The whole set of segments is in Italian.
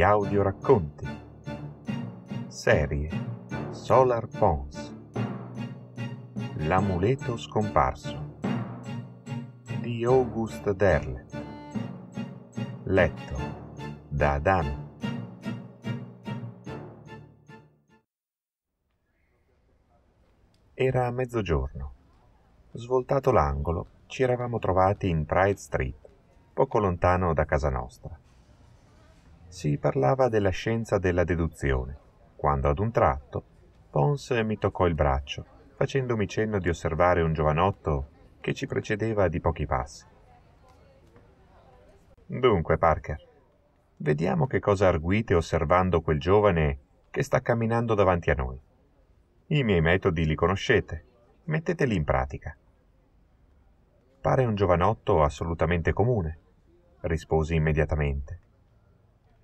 gli racconti. Serie Solar Pons L'amuleto scomparso di August Derle Letto da Adam. Era mezzogiorno. Svoltato l'angolo, ci eravamo trovati in Pride Street, poco lontano da casa nostra si parlava della scienza della deduzione, quando ad un tratto Pons mi toccò il braccio, facendomi cenno di osservare un giovanotto che ci precedeva di pochi passi. Dunque, Parker, vediamo che cosa arguite osservando quel giovane che sta camminando davanti a noi. I miei metodi li conoscete, metteteli in pratica. Pare un giovanotto assolutamente comune, risposi immediatamente.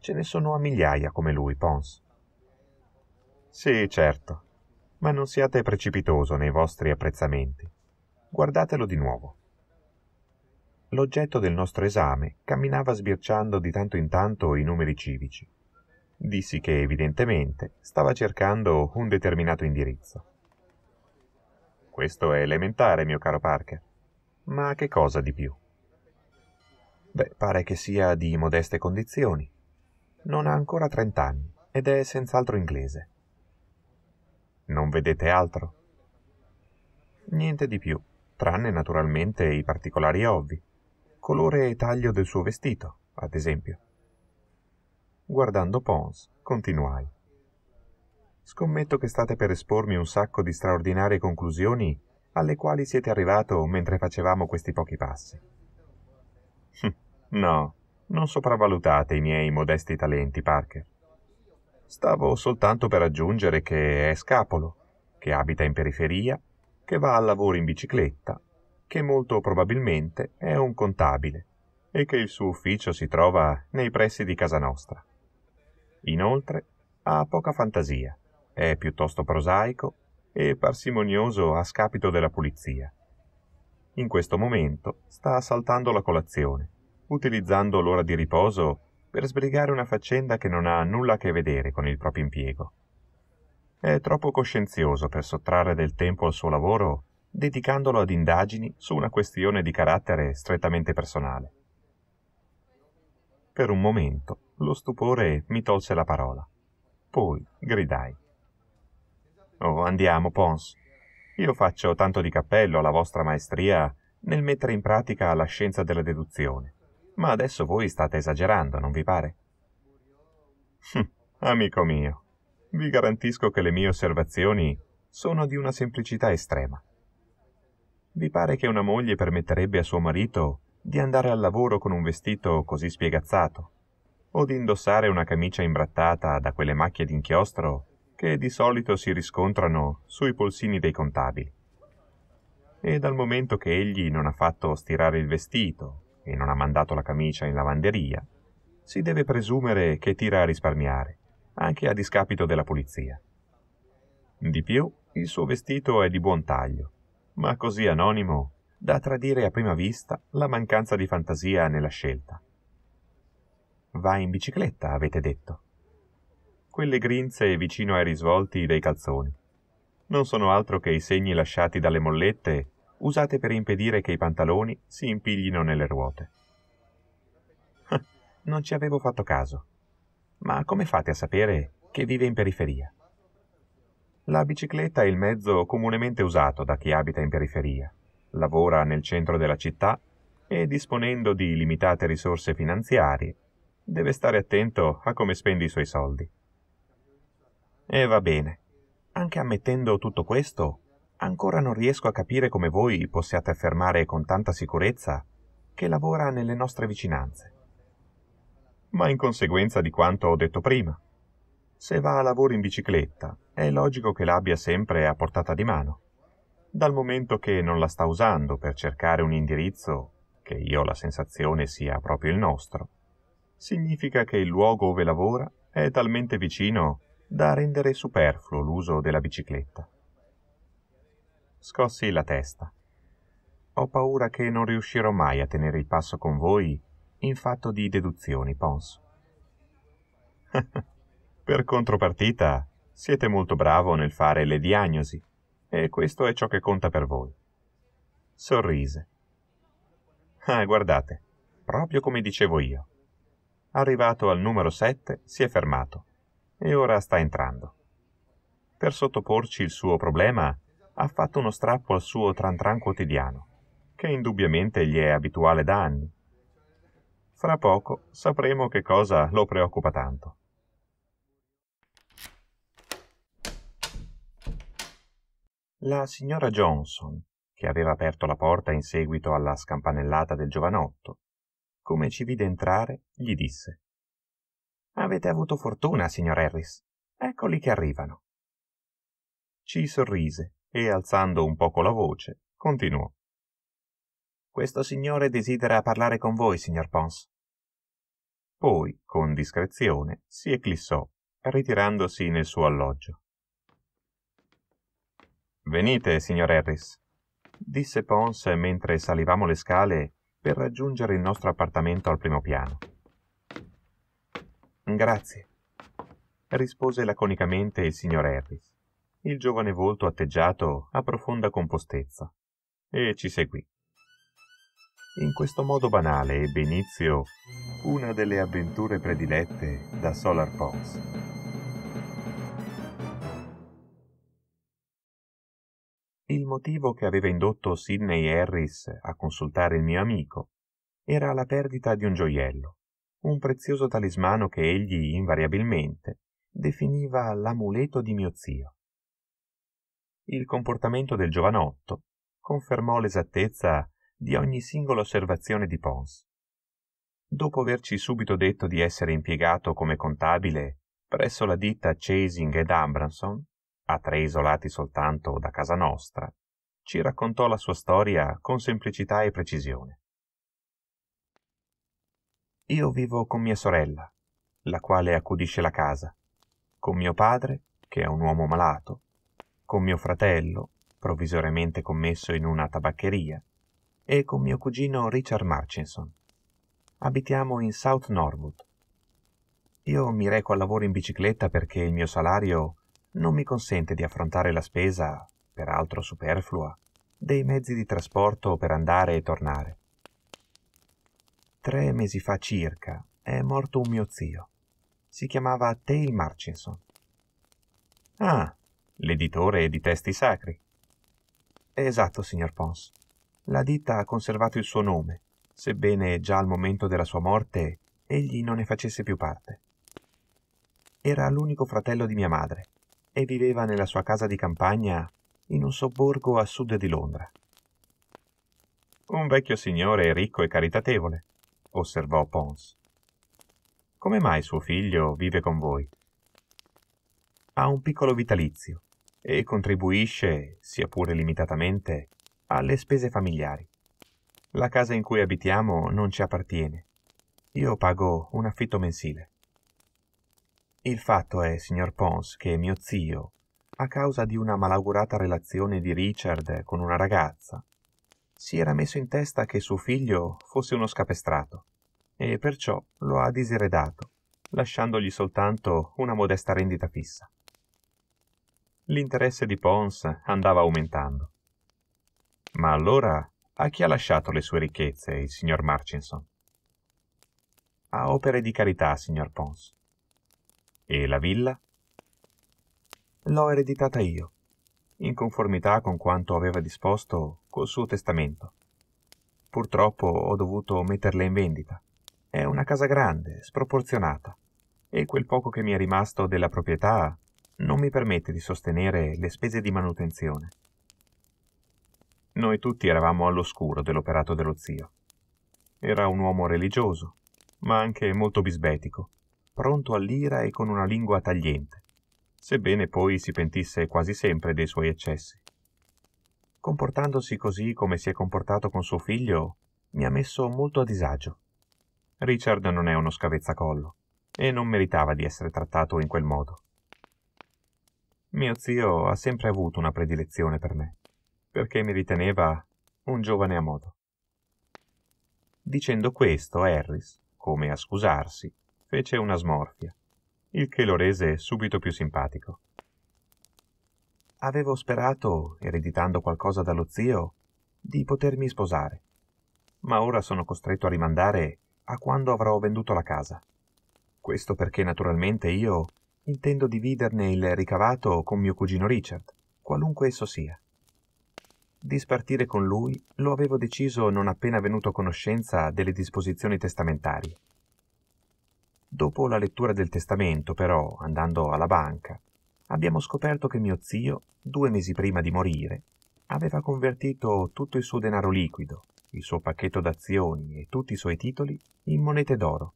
Ce ne sono a migliaia come lui, Pons. Sì, certo, ma non siate precipitoso nei vostri apprezzamenti. Guardatelo di nuovo. L'oggetto del nostro esame camminava sbirciando di tanto in tanto i numeri civici. Dissi che evidentemente stava cercando un determinato indirizzo. Questo è elementare, mio caro Parker. Ma che cosa di più? Beh, pare che sia di modeste condizioni. Non ha ancora trent'anni ed è senz'altro inglese. Non vedete altro? Niente di più, tranne naturalmente i particolari ovvi. Colore e taglio del suo vestito, ad esempio. Guardando Pons, continuai. Scommetto che state per espormi un sacco di straordinarie conclusioni alle quali siete arrivato mentre facevamo questi pochi passi. no, non sopravvalutate i miei modesti talenti, Parker. Stavo soltanto per aggiungere che è scapolo, che abita in periferia, che va al lavoro in bicicletta, che molto probabilmente è un contabile e che il suo ufficio si trova nei pressi di casa nostra. Inoltre, ha poca fantasia, è piuttosto prosaico e parsimonioso a scapito della pulizia. In questo momento sta saltando la colazione utilizzando l'ora di riposo per sbrigare una faccenda che non ha nulla a che vedere con il proprio impiego. È troppo coscienzioso per sottrarre del tempo al suo lavoro dedicandolo ad indagini su una questione di carattere strettamente personale. Per un momento lo stupore mi tolse la parola. Poi gridai. Oh, andiamo, Pons. Io faccio tanto di cappello alla vostra maestria nel mettere in pratica la scienza della deduzione. Ma adesso voi state esagerando, non vi pare? Hm, amico mio, vi garantisco che le mie osservazioni sono di una semplicità estrema. Vi pare che una moglie permetterebbe a suo marito di andare al lavoro con un vestito così spiegazzato? O di indossare una camicia imbrattata da quelle macchie d'inchiostro che di solito si riscontrano sui polsini dei contabili? E dal momento che egli non ha fatto stirare il vestito e non ha mandato la camicia in lavanderia, si deve presumere che tira a risparmiare, anche a discapito della pulizia. Di più, il suo vestito è di buon taglio, ma così anonimo da tradire a prima vista la mancanza di fantasia nella scelta. Va in bicicletta, avete detto. Quelle grinze vicino ai risvolti dei calzoni non sono altro che i segni lasciati dalle mollette usate per impedire che i pantaloni si impiglino nelle ruote. Non ci avevo fatto caso. Ma come fate a sapere che vive in periferia? La bicicletta è il mezzo comunemente usato da chi abita in periferia, lavora nel centro della città e disponendo di limitate risorse finanziarie, deve stare attento a come spende i suoi soldi. E va bene, anche ammettendo tutto questo, ancora non riesco a capire come voi possiate affermare con tanta sicurezza che lavora nelle nostre vicinanze. Ma in conseguenza di quanto ho detto prima, se va a lavoro in bicicletta è logico che l'abbia sempre a portata di mano, dal momento che non la sta usando per cercare un indirizzo che io ho la sensazione sia proprio il nostro, significa che il luogo dove lavora è talmente vicino da rendere superfluo l'uso della bicicletta scossi la testa. Ho paura che non riuscirò mai a tenere il passo con voi in fatto di deduzioni, Pons. per contropartita, siete molto bravo nel fare le diagnosi, e questo è ciò che conta per voi. Sorrise. Ah, guardate, proprio come dicevo io. Arrivato al numero 7, si è fermato, e ora sta entrando. Per sottoporci il suo problema, ha fatto uno strappo al suo tran tran quotidiano, che indubbiamente gli è abituale da anni. Fra poco sapremo che cosa lo preoccupa tanto. La signora Johnson, che aveva aperto la porta in seguito alla scampanellata del giovanotto, come ci vide entrare, gli disse Avete avuto fortuna, signor Harris. Eccoli che arrivano. Ci sorrise e, alzando un poco la voce, continuò. Questo signore desidera parlare con voi, signor Pons. Poi, con discrezione, si eclissò, ritirandosi nel suo alloggio. Venite, signor Harris, disse Pons mentre salivamo le scale per raggiungere il nostro appartamento al primo piano. Grazie, rispose laconicamente il signor Harris il giovane volto atteggiato a profonda compostezza, e ci seguì. In questo modo banale ebbe inizio una delle avventure predilette da Solar Pons. Il motivo che aveva indotto Sidney Harris a consultare il mio amico era la perdita di un gioiello, un prezioso talismano che egli invariabilmente definiva l'amuleto di mio zio il comportamento del giovanotto confermò l'esattezza di ogni singola osservazione di pons dopo averci subito detto di essere impiegato come contabile presso la ditta chasing ed ambranson a tre isolati soltanto da casa nostra ci raccontò la sua storia con semplicità e precisione io vivo con mia sorella la quale accudisce la casa con mio padre che è un uomo malato con mio fratello, provvisoriamente commesso in una tabaccheria, e con mio cugino Richard Marchinson. Abitiamo in South Norwood. Io mi reco al lavoro in bicicletta perché il mio salario non mi consente di affrontare la spesa, peraltro superflua, dei mezzi di trasporto per andare e tornare. Tre mesi fa circa è morto un mio zio. Si chiamava Tail Marchinson. Ah, l'editore di testi sacri. Esatto, signor Pons. La ditta ha conservato il suo nome, sebbene già al momento della sua morte egli non ne facesse più parte. Era l'unico fratello di mia madre e viveva nella sua casa di campagna in un sobborgo a sud di Londra. Un vecchio signore ricco e caritatevole, osservò Pons. Come mai suo figlio vive con voi? Ha un piccolo vitalizio, e contribuisce, sia pure limitatamente, alle spese familiari. La casa in cui abitiamo non ci appartiene. Io pago un affitto mensile. Il fatto è, signor Pons, che mio zio, a causa di una malaugurata relazione di Richard con una ragazza, si era messo in testa che suo figlio fosse uno scapestrato e perciò lo ha diseredato, lasciandogli soltanto una modesta rendita fissa. L'interesse di Pons andava aumentando. Ma allora a chi ha lasciato le sue ricchezze il signor Marchinson? A opere di carità, signor Pons. E la villa? L'ho ereditata io, in conformità con quanto aveva disposto col suo testamento. Purtroppo ho dovuto metterla in vendita. È una casa grande, sproporzionata, e quel poco che mi è rimasto della proprietà non mi permette di sostenere le spese di manutenzione. Noi tutti eravamo all'oscuro dell'operato dello zio. Era un uomo religioso, ma anche molto bisbetico, pronto all'ira e con una lingua tagliente, sebbene poi si pentisse quasi sempre dei suoi eccessi. Comportandosi così come si è comportato con suo figlio, mi ha messo molto a disagio. Richard non è uno scavezzacollo e non meritava di essere trattato in quel modo. Mio zio ha sempre avuto una predilezione per me, perché mi riteneva un giovane a modo. Dicendo questo, Harris, come a scusarsi, fece una smorfia, il che lo rese subito più simpatico. Avevo sperato, ereditando qualcosa dallo zio, di potermi sposare, ma ora sono costretto a rimandare a quando avrò venduto la casa. Questo perché naturalmente io intendo dividerne il ricavato con mio cugino Richard, qualunque esso sia. Di spartire con lui lo avevo deciso non appena venuto a conoscenza delle disposizioni testamentarie. Dopo la lettura del testamento, però, andando alla banca, abbiamo scoperto che mio zio, due mesi prima di morire, aveva convertito tutto il suo denaro liquido, il suo pacchetto d'azioni e tutti i suoi titoli in monete d'oro,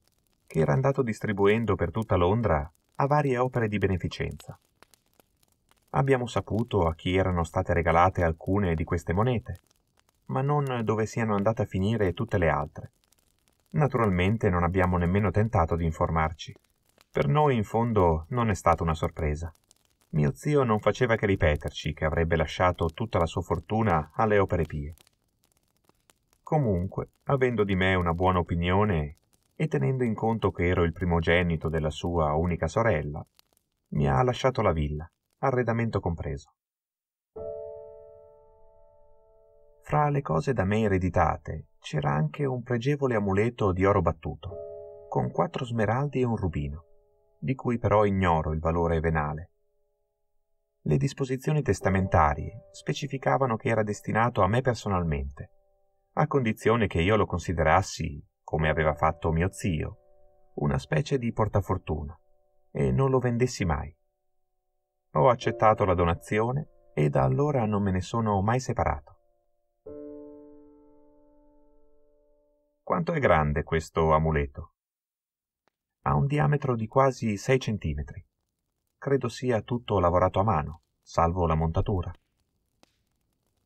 che era andato distribuendo per tutta Londra a varie opere di beneficenza. Abbiamo saputo a chi erano state regalate alcune di queste monete, ma non dove siano andate a finire tutte le altre. Naturalmente non abbiamo nemmeno tentato di informarci. Per noi in fondo non è stata una sorpresa. Mio zio non faceva che ripeterci che avrebbe lasciato tutta la sua fortuna alle opere pie. Comunque, avendo di me una buona opinione e tenendo in conto che ero il primogenito della sua unica sorella, mi ha lasciato la villa, arredamento compreso. Fra le cose da me ereditate c'era anche un pregevole amuleto di oro battuto, con quattro smeraldi e un rubino, di cui però ignoro il valore venale. Le disposizioni testamentarie specificavano che era destinato a me personalmente, a condizione che io lo considerassi come aveva fatto mio zio, una specie di portafortuna, e non lo vendessi mai. Ho accettato la donazione e da allora non me ne sono mai separato. Quanto è grande questo amuleto? Ha un diametro di quasi 6 centimetri. Credo sia tutto lavorato a mano, salvo la montatura.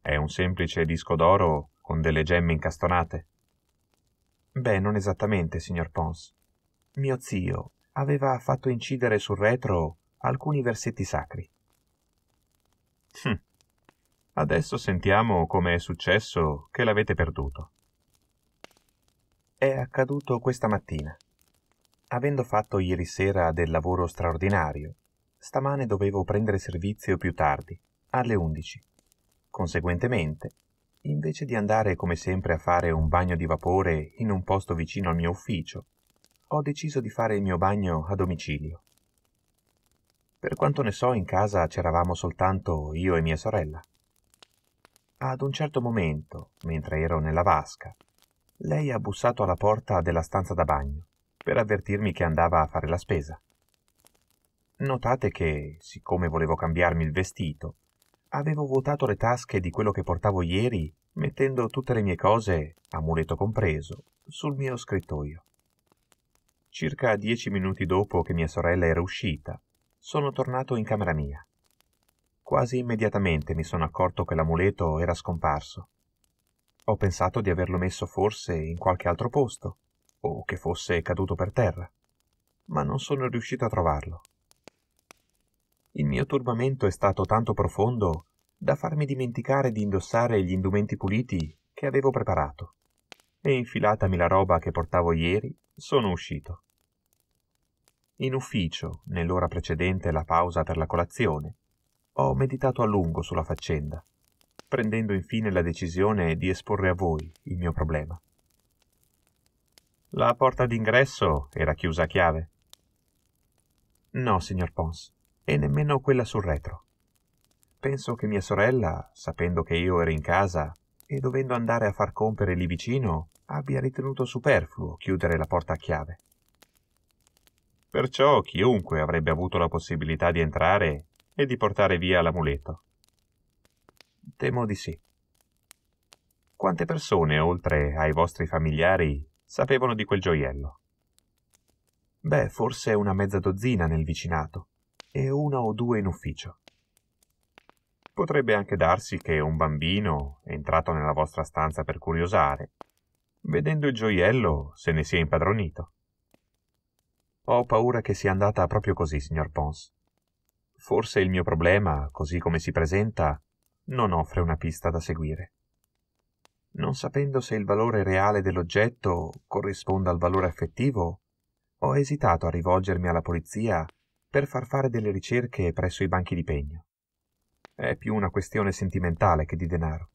È un semplice disco d'oro con delle gemme incastonate. Beh, non esattamente, signor Pons. Mio zio aveva fatto incidere sul retro alcuni versetti sacri. Hm. Adesso sentiamo come è successo che l'avete perduto. È accaduto questa mattina. Avendo fatto ieri sera del lavoro straordinario, stamane dovevo prendere servizio più tardi, alle 11. Conseguentemente, invece di andare come sempre a fare un bagno di vapore in un posto vicino al mio ufficio, ho deciso di fare il mio bagno a domicilio. Per quanto ne so, in casa c'eravamo soltanto io e mia sorella. Ad un certo momento, mentre ero nella vasca, lei ha bussato alla porta della stanza da bagno per avvertirmi che andava a fare la spesa. Notate che, siccome volevo cambiarmi il vestito, Avevo vuotato le tasche di quello che portavo ieri, mettendo tutte le mie cose, amuleto compreso, sul mio scrittoio. Circa dieci minuti dopo che mia sorella era uscita, sono tornato in camera mia. Quasi immediatamente mi sono accorto che l'amuleto era scomparso. Ho pensato di averlo messo forse in qualche altro posto, o che fosse caduto per terra, ma non sono riuscito a trovarlo. Il mio turbamento è stato tanto profondo da farmi dimenticare di indossare gli indumenti puliti che avevo preparato. E infilatami la roba che portavo ieri, sono uscito. In ufficio, nell'ora precedente la pausa per la colazione, ho meditato a lungo sulla faccenda, prendendo infine la decisione di esporre a voi il mio problema. La porta d'ingresso era chiusa a chiave. No, signor Pons, e nemmeno quella sul retro. Penso che mia sorella, sapendo che io ero in casa e dovendo andare a far compere lì vicino, abbia ritenuto superfluo chiudere la porta a chiave. Perciò chiunque avrebbe avuto la possibilità di entrare e di portare via l'amuleto. Temo di sì. Quante persone, oltre ai vostri familiari, sapevano di quel gioiello? Beh, forse una mezza dozzina nel vicinato e una o due in ufficio. Potrebbe anche darsi che un bambino, entrato nella vostra stanza per curiosare, vedendo il gioiello se ne sia impadronito. Ho paura che sia andata proprio così, signor Pons. Forse il mio problema, così come si presenta, non offre una pista da seguire. Non sapendo se il valore reale dell'oggetto corrisponda al valore affettivo, ho esitato a rivolgermi alla polizia per far fare delle ricerche presso i banchi di pegno. È più una questione sentimentale che di denaro.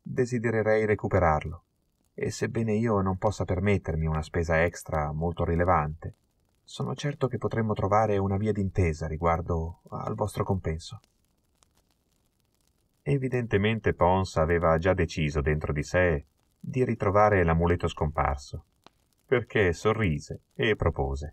Desidererei recuperarlo, e sebbene io non possa permettermi una spesa extra molto rilevante, sono certo che potremmo trovare una via d'intesa riguardo al vostro compenso. Evidentemente Pons aveva già deciso dentro di sé di ritrovare l'amuleto scomparso, perché sorrise e propose.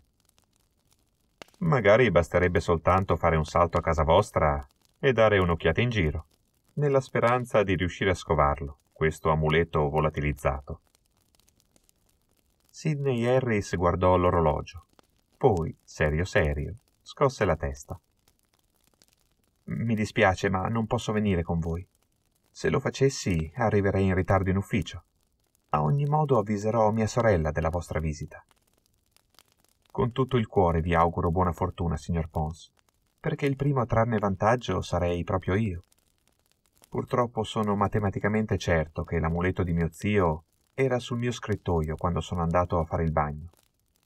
Magari basterebbe soltanto fare un salto a casa vostra e dare un'occhiata in giro, nella speranza di riuscire a scovarlo, questo amuleto volatilizzato. Sidney Harris guardò l'orologio, poi, serio serio, scosse la testa. Mi dispiace, ma non posso venire con voi. Se lo facessi, arriverei in ritardo in ufficio. A ogni modo avviserò mia sorella della vostra visita. Con tutto il cuore vi auguro buona fortuna, signor Pons, perché il primo a trarne vantaggio sarei proprio io. Purtroppo sono matematicamente certo che l'amuleto di mio zio era sul mio scrittoio quando sono andato a fare il bagno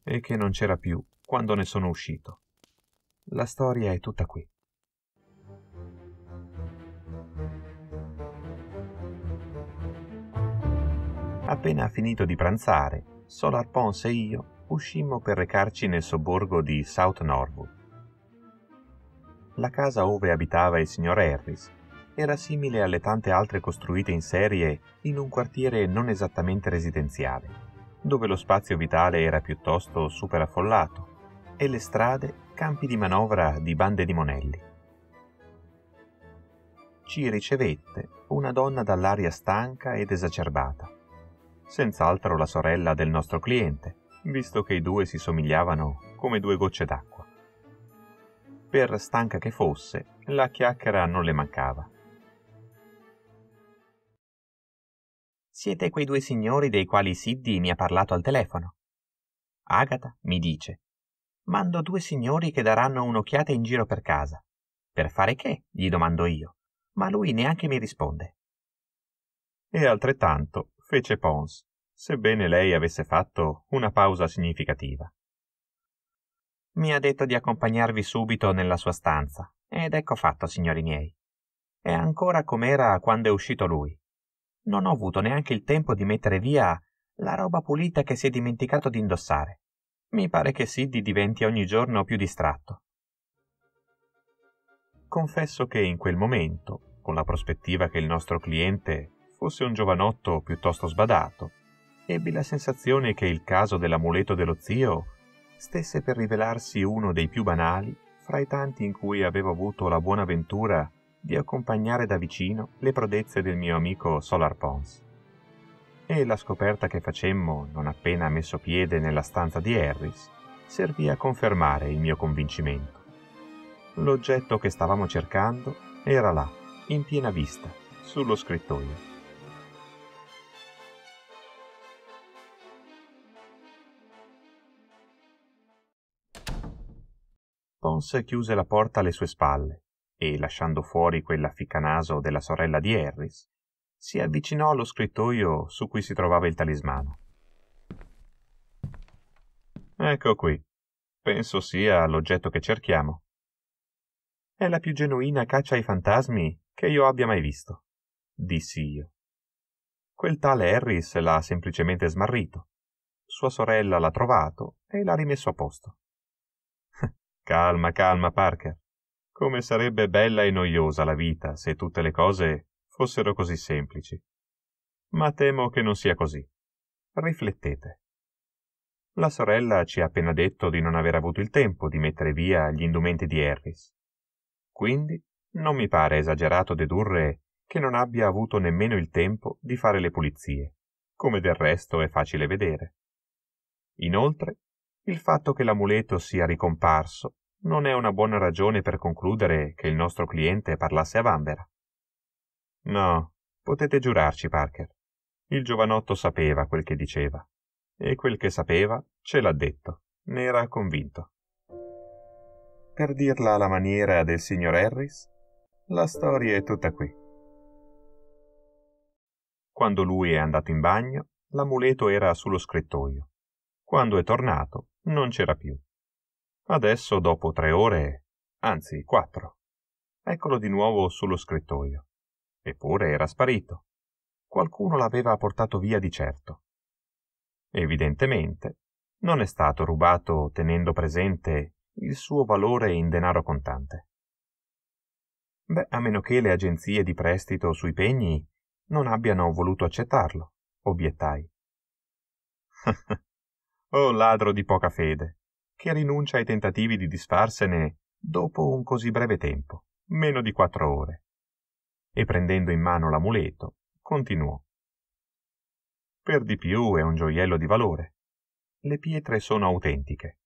e che non c'era più quando ne sono uscito. La storia è tutta qui. Appena finito di pranzare, Solar Pons e io uscimmo per recarci nel sobborgo di South Norwood. La casa ove abitava il signor Harris era simile alle tante altre costruite in serie in un quartiere non esattamente residenziale, dove lo spazio vitale era piuttosto superaffollato e le strade campi di manovra di bande di monelli. Ci ricevette una donna dall'aria stanca ed esacerbata, senz'altro la sorella del nostro cliente, visto che i due si somigliavano come due gocce d'acqua. Per stanca che fosse, la chiacchiera non le mancava. Siete quei due signori dei quali Siddi mi ha parlato al telefono. Agata mi dice: Mando due signori che daranno un'occhiata in giro per casa. Per fare che? gli domando io, ma lui neanche mi risponde. E altrettanto fece Pons sebbene lei avesse fatto una pausa significativa. Mi ha detto di accompagnarvi subito nella sua stanza, ed ecco fatto, signori miei. È ancora com'era quando è uscito lui. Non ho avuto neanche il tempo di mettere via la roba pulita che si è dimenticato di indossare. Mi pare che Siddi diventi ogni giorno più distratto. Confesso che in quel momento, con la prospettiva che il nostro cliente fosse un giovanotto piuttosto sbadato, ebbi la sensazione che il caso dell'amuleto dello zio stesse per rivelarsi uno dei più banali fra i tanti in cui avevo avuto la buona ventura di accompagnare da vicino le prodezze del mio amico Solar Pons. E la scoperta che facemmo non appena messo piede nella stanza di Harris servì a confermare il mio convincimento. L'oggetto che stavamo cercando era là, in piena vista, sullo scrittoio. Pons chiuse la porta alle sue spalle e, lasciando fuori quell'afficcanaso della sorella di Harris, si avvicinò allo scrittoio su cui si trovava il talismano. Ecco qui. Penso sia l'oggetto che cerchiamo. È la più genuina caccia ai fantasmi che io abbia mai visto, dissi io. Quel tale Harris l'ha semplicemente smarrito. Sua sorella l'ha trovato e l'ha rimesso a posto. Calma, calma, Parker. Come sarebbe bella e noiosa la vita se tutte le cose fossero così semplici. Ma temo che non sia così. Riflettete. La sorella ci ha appena detto di non aver avuto il tempo di mettere via gli indumenti di Harris. Quindi non mi pare esagerato dedurre che non abbia avuto nemmeno il tempo di fare le pulizie, come del resto è facile vedere. Inoltre, il fatto che l'amuleto sia ricomparso non è una buona ragione per concludere che il nostro cliente parlasse a Vanvera. No, potete giurarci, Parker. Il giovanotto sapeva quel che diceva. E quel che sapeva ce l'ha detto. Ne era convinto. Per dirla alla maniera del signor Harris, la storia è tutta qui. Quando lui è andato in bagno, l'amuleto era sullo scrittoio. Quando è tornato, non c'era più. Adesso, dopo tre ore, anzi quattro, eccolo di nuovo sullo scrittoio. Eppure era sparito. Qualcuno l'aveva portato via di certo. Evidentemente, non è stato rubato tenendo presente il suo valore in denaro contante. Beh, a meno che le agenzie di prestito sui pegni non abbiano voluto accettarlo, obiettai. o ladro di poca fede, che rinuncia ai tentativi di disfarsene dopo un così breve tempo, meno di quattro ore. E prendendo in mano l'amuleto, continuò. Per di più è un gioiello di valore. Le pietre sono autentiche,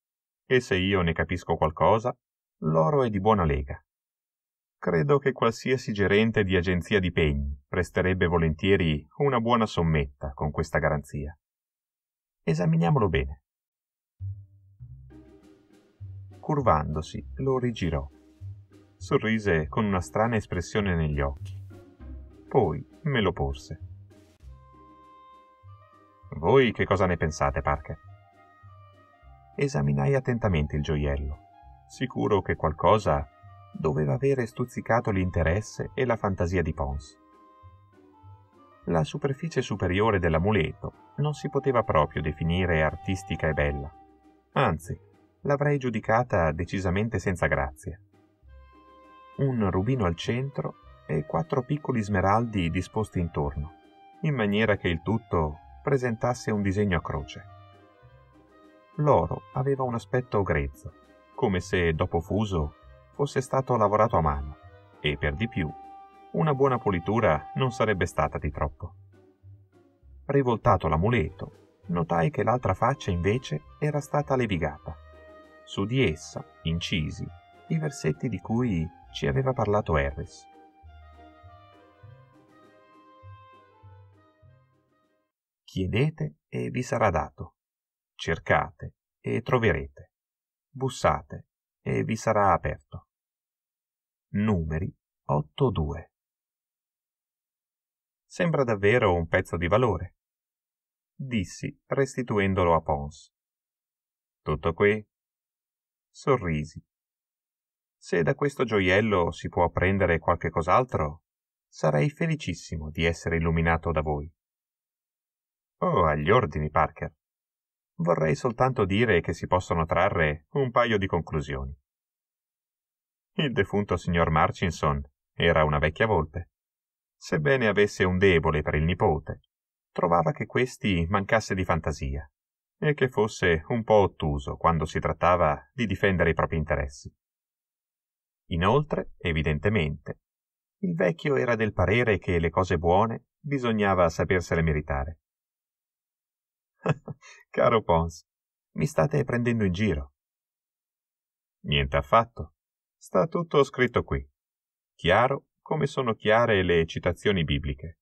e se io ne capisco qualcosa, l'oro è di buona lega. Credo che qualsiasi gerente di agenzia di pegni presterebbe volentieri una buona sommetta con questa garanzia. Esaminiamolo bene. Curvandosi, lo rigirò. Sorrise con una strana espressione negli occhi. Poi me lo porse. Voi che cosa ne pensate, Parker? Esaminai attentamente il gioiello, sicuro che qualcosa doveva avere stuzzicato l'interesse e la fantasia di Pons. La superficie superiore dell'amuleto non si poteva proprio definire artistica e bella, anzi, l'avrei giudicata decisamente senza grazia. Un rubino al centro e quattro piccoli smeraldi disposti intorno, in maniera che il tutto presentasse un disegno a croce. L'oro aveva un aspetto grezzo, come se dopo fuso fosse stato lavorato a mano, e per di più una buona pulitura non sarebbe stata di troppo. Rivoltato l'amuleto, notai che l'altra faccia invece era stata levigata. Su di essa, incisi, i versetti di cui ci aveva parlato Harris. Chiedete e vi sarà dato. Cercate e troverete. Bussate e vi sarà aperto. Numeri 8-2. Sembra davvero un pezzo di valore. Dissi, restituendolo a Pons. Tutto qui? Sorrisi. Se da questo gioiello si può prendere qualche cos'altro, sarei felicissimo di essere illuminato da voi. Oh, agli ordini, Parker. Vorrei soltanto dire che si possono trarre un paio di conclusioni. Il defunto signor Marchinson era una vecchia volpe sebbene avesse un debole per il nipote, trovava che questi mancasse di fantasia e che fosse un po' ottuso quando si trattava di difendere i propri interessi. Inoltre, evidentemente, il vecchio era del parere che le cose buone bisognava sapersele meritare. Caro Pons, mi state prendendo in giro. Niente affatto. Sta tutto scritto qui, chiaro come sono chiare le citazioni bibliche.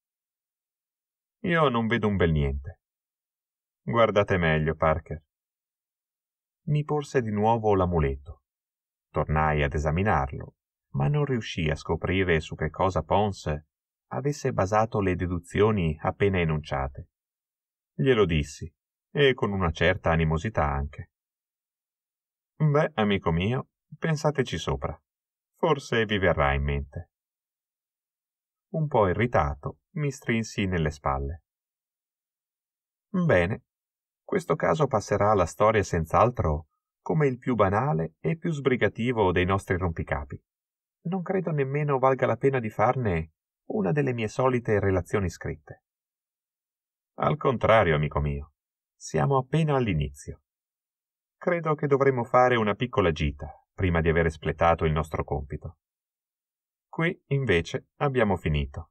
Io non vedo un bel niente. Guardate meglio, Parker. Mi porse di nuovo l'amuleto. Tornai ad esaminarlo, ma non riuscii a scoprire su che cosa Ponce avesse basato le deduzioni appena enunciate. Glielo dissi, e con una certa animosità anche. Beh, amico mio, pensateci sopra. Forse vi verrà in mente un po' irritato, mi strinsi nelle spalle. Bene, questo caso passerà alla storia senz'altro come il più banale e più sbrigativo dei nostri rompicapi. Non credo nemmeno valga la pena di farne una delle mie solite relazioni scritte. Al contrario, amico mio, siamo appena all'inizio. Credo che dovremmo fare una piccola gita prima di aver espletato il nostro compito. Qui, invece, abbiamo finito.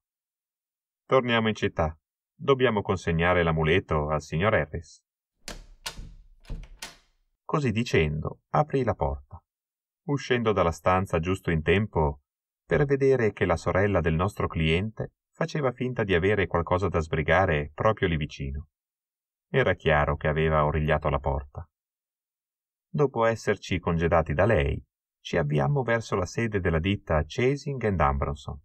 Torniamo in città. Dobbiamo consegnare l'amuleto al signor Harris. Così dicendo, aprì la porta. Uscendo dalla stanza giusto in tempo per vedere che la sorella del nostro cliente faceva finta di avere qualcosa da sbrigare proprio lì vicino. Era chiaro che aveva origliato la porta. Dopo esserci congedati da lei, ci avviammo verso la sede della ditta Chasing and Ambronson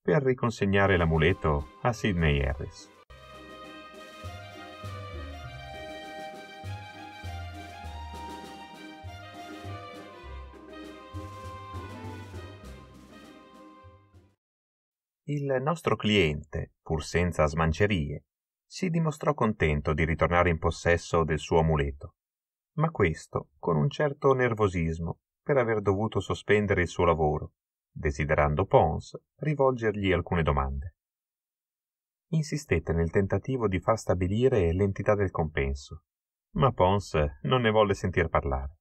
per riconsegnare l'amuleto a Sidney Harris. Il nostro cliente, pur senza smancerie, si dimostrò contento di ritornare in possesso del suo amuleto, ma questo con un certo nervosismo per aver dovuto sospendere il suo lavoro, desiderando Pons rivolgergli alcune domande. Insistette nel tentativo di far stabilire l'entità del compenso, ma Pons non ne volle sentir parlare.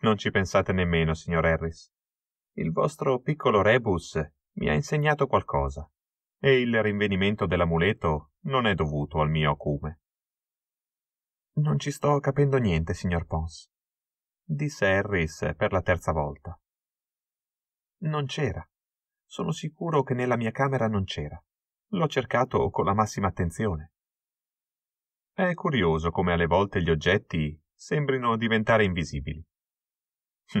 Non ci pensate nemmeno, signor Harris. Il vostro piccolo rebus mi ha insegnato qualcosa, e il rinvenimento dell'amuleto non è dovuto al mio acume. Non ci sto capendo niente, signor Pons disse Harris per la terza volta. Non c'era. Sono sicuro che nella mia camera non c'era. L'ho cercato con la massima attenzione. È curioso come alle volte gli oggetti sembrino diventare invisibili. Hm,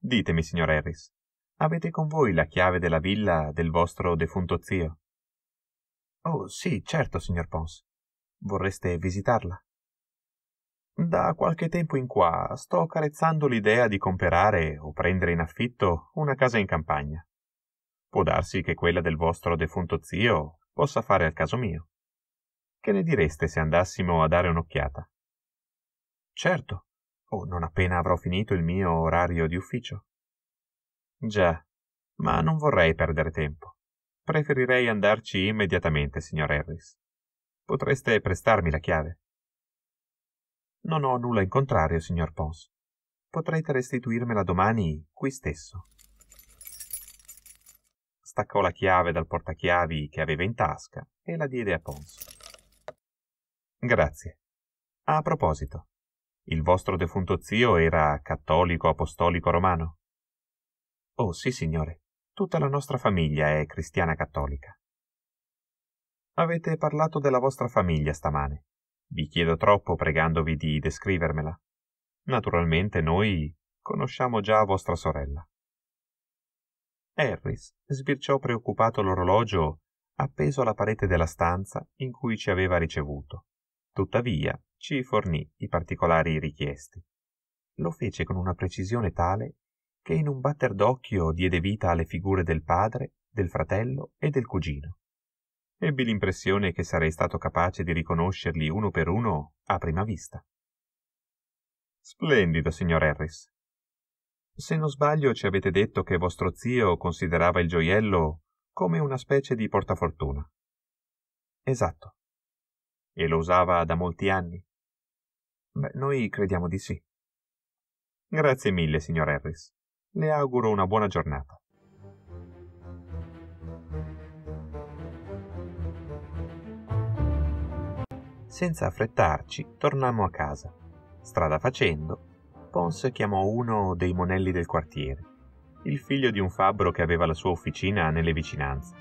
ditemi, signor Harris, avete con voi la chiave della villa del vostro defunto zio? Oh, sì, certo, signor Pons. Vorreste visitarla? Da qualche tempo in qua sto carezzando l'idea di comperare o prendere in affitto una casa in campagna. Può darsi che quella del vostro defunto zio possa fare al caso mio. Che ne direste se andassimo a dare un'occhiata? Certo, o oh, non appena avrò finito il mio orario di ufficio. Già, ma non vorrei perdere tempo. Preferirei andarci immediatamente, signor Harris. Potreste prestarmi la chiave? Non ho nulla in contrario, signor Pons. Potrete restituirmela domani qui stesso. Staccò la chiave dal portachiavi che aveva in tasca e la diede a Pons. Grazie. A proposito, il vostro defunto zio era cattolico apostolico romano? Oh sì, signore. Tutta la nostra famiglia è cristiana cattolica. Avete parlato della vostra famiglia stamane. Vi chiedo troppo pregandovi di descrivermela. Naturalmente noi conosciamo già vostra sorella. Harris sbirciò preoccupato l'orologio appeso alla parete della stanza in cui ci aveva ricevuto. Tuttavia ci fornì i particolari richiesti. Lo fece con una precisione tale che in un batter d'occhio diede vita alle figure del padre, del fratello e del cugino ebbi l'impressione che sarei stato capace di riconoscerli uno per uno a prima vista. Splendido, signor Harris. Se non sbaglio ci avete detto che vostro zio considerava il gioiello come una specie di portafortuna. Esatto. E lo usava da molti anni? Beh, noi crediamo di sì. Grazie mille, signor Harris. Le auguro una buona giornata. Senza affrettarci, tornammo a casa. Strada facendo, Pons chiamò uno dei monelli del quartiere, il figlio di un fabbro che aveva la sua officina nelle vicinanze.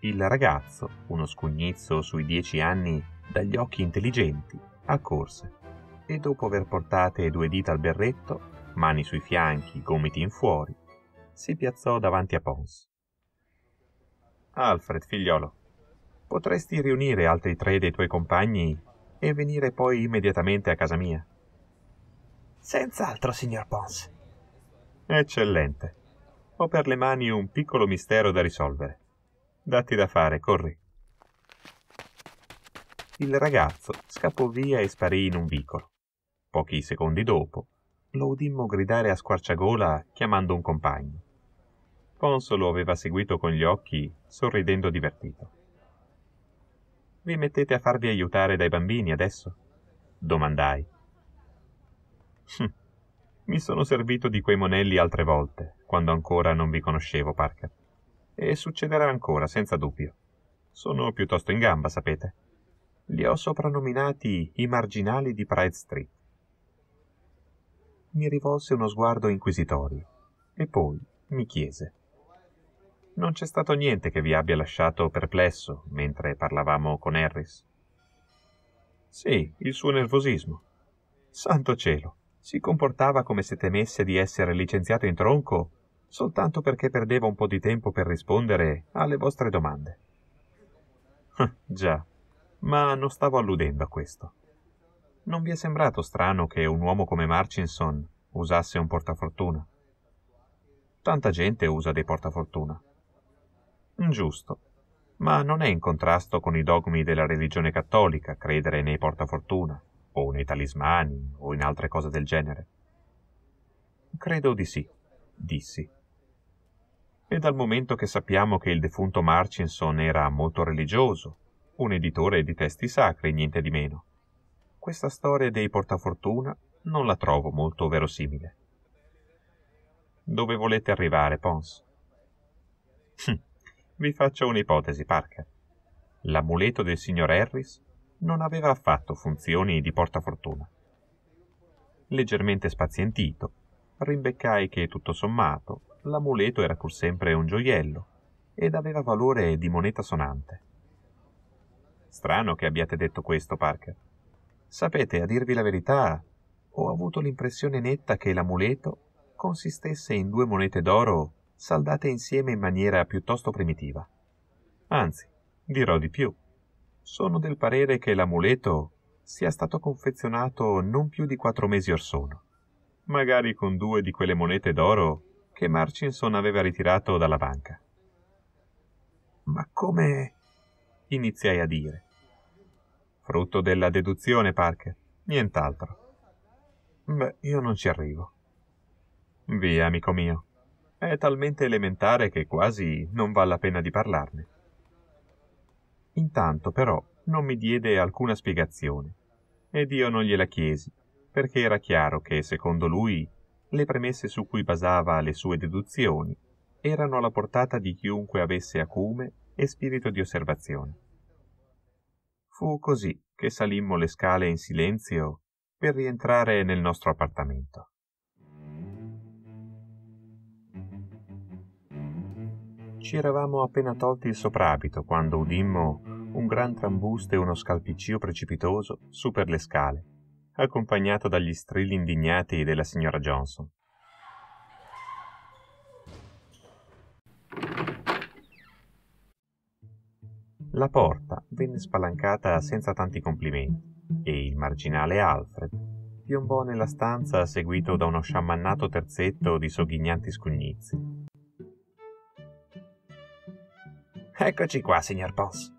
Il ragazzo, uno scugnizzo sui dieci anni, dagli occhi intelligenti, accorse e dopo aver portate due dita al berretto, mani sui fianchi, gomiti in fuori, si piazzò davanti a Pons. Alfred, figliolo, potresti riunire altri tre dei tuoi compagni e venire poi immediatamente a casa mia. Senz'altro, signor Pons. Eccellente. Ho per le mani un piccolo mistero da risolvere. Datti da fare, corri. Il ragazzo scappò via e sparì in un vicolo. Pochi secondi dopo, lo udimmo gridare a squarciagola chiamando un compagno. Pons lo aveva seguito con gli occhi, sorridendo divertito. Vi mettete a farvi aiutare dai bambini adesso? domandai. Hm, mi sono servito di quei monelli altre volte, quando ancora non vi conoscevo, Parker. E succederà ancora, senza dubbio. Sono piuttosto in gamba, sapete. Li ho soprannominati i marginali di Pride Street. Mi rivolse uno sguardo inquisitorio e poi mi chiese non c'è stato niente che vi abbia lasciato perplesso mentre parlavamo con Harris? Sì, il suo nervosismo. Santo cielo, si comportava come se temesse di essere licenziato in tronco soltanto perché perdeva un po' di tempo per rispondere alle vostre domande. Già, ma non stavo alludendo a questo. Non vi è sembrato strano che un uomo come Marchinson usasse un portafortuna? Tanta gente usa dei portafortuna giusto ma non è in contrasto con i dogmi della religione cattolica credere nei portafortuna o nei talismani o in altre cose del genere credo di sì dissi e dal momento che sappiamo che il defunto Marchinson era molto religioso, un editore di testi sacri, niente di meno, questa storia dei portafortuna non la trovo molto verosimile. Dove volete arrivare, Pons? Hm. Vi faccio un'ipotesi, Parker. L'amuleto del signor Harris non aveva affatto funzioni di portafortuna. Leggermente spazientito, rimbeccai che tutto sommato l'amuleto era pur sempre un gioiello ed aveva valore di moneta sonante. Strano che abbiate detto questo, Parker. Sapete, a dirvi la verità, ho avuto l'impressione netta che l'amuleto consistesse in due monete d'oro saldate insieme in maniera piuttosto primitiva. Anzi, dirò di più. Sono del parere che l'amuleto sia stato confezionato non più di quattro mesi or sono, magari con due di quelle monete d'oro che Marcinson aveva ritirato dalla banca. Ma come... iniziai a dire. Frutto della deduzione, Parker, nient'altro. Beh, io non ci arrivo. Via, amico mio, è talmente elementare che quasi non val la pena di parlarne. Intanto però non mi diede alcuna spiegazione ed io non gliela chiesi, perché era chiaro che, secondo lui, le premesse su cui basava le sue deduzioni erano alla portata di chiunque avesse acume e spirito di osservazione. Fu così che salimmo le scale in silenzio per rientrare nel nostro appartamento. Ci eravamo appena tolti il soprabito quando udimmo un gran trambusto e uno scalpiccio precipitoso su per le scale, accompagnato dagli strilli indignati della signora Johnson. La porta venne spalancata senza tanti complimenti e il marginale Alfred piombò nella stanza seguito da uno sciamannato terzetto di sogghignanti scugnizzi. Eccoci qua, signor Pons,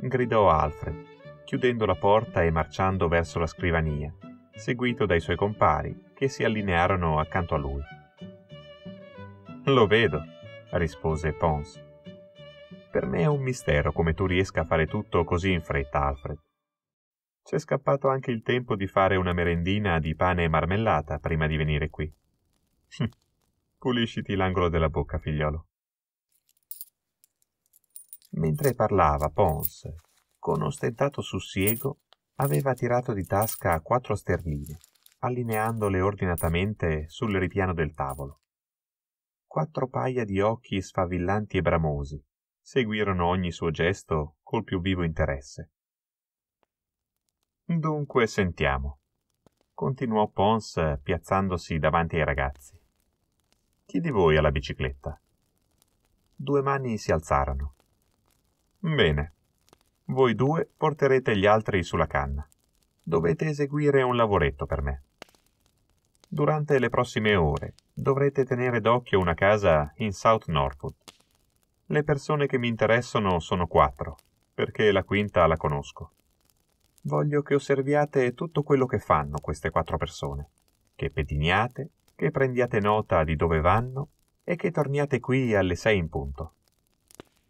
gridò Alfred, chiudendo la porta e marciando verso la scrivania, seguito dai suoi compari, che si allinearono accanto a lui. Lo vedo, rispose Pons. Per me è un mistero come tu riesca a fare tutto così in fretta, Alfred. C'è scappato anche il tempo di fare una merendina di pane e marmellata prima di venire qui. Pulisciti l'angolo della bocca, figliolo. Mentre parlava, Pons, con ostentato sussiego, aveva tirato di tasca quattro sterline, allineandole ordinatamente sul ripiano del tavolo. Quattro paia di occhi sfavillanti e bramosi seguirono ogni suo gesto col più vivo interesse. Dunque sentiamo, continuò Pons piazzandosi davanti ai ragazzi. Chi di voi ha la bicicletta? Due mani si alzarono. Bene. Voi due porterete gli altri sulla canna. Dovete eseguire un lavoretto per me. Durante le prossime ore dovrete tenere d'occhio una casa in South Norfolk. Le persone che mi interessano sono quattro, perché la quinta la conosco. Voglio che osserviate tutto quello che fanno queste quattro persone, che pediniate, che prendiate nota di dove vanno e che torniate qui alle sei in punto.